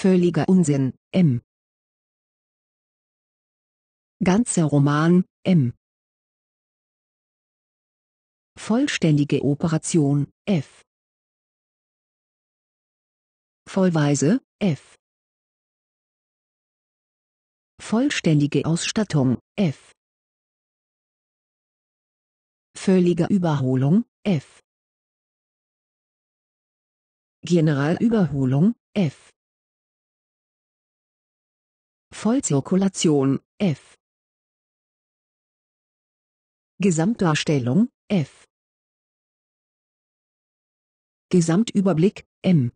Völliger Unsinn, M. Ganzer Roman, M. Vollständige Operation, F. Vollweise, F. Vollständige Ausstattung, F. Völlige Überholung, F. Generalüberholung, F. Vollzirkulation F Gesamtdarstellung F Gesamtüberblick M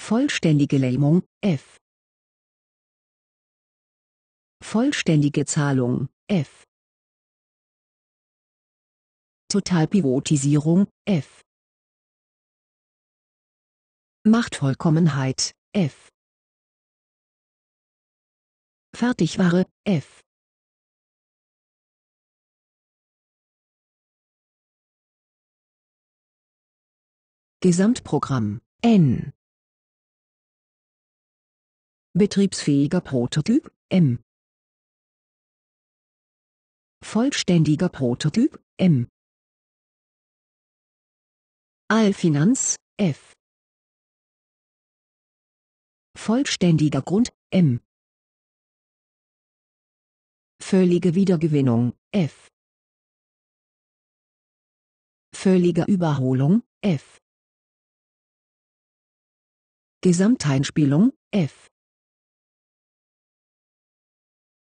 Vollständige Lähmung F Vollständige Zahlung F Totalpivotisierung F Machtvollkommenheit F Fertigware, F. Gesamtprogramm, N. Betriebsfähiger Prototyp, M. Vollständiger Prototyp, M. Allfinanz, F. Vollständiger Grund, M. Völlige Wiedergewinnung, F. Völlige Überholung, F. Gesamteinspielung, F.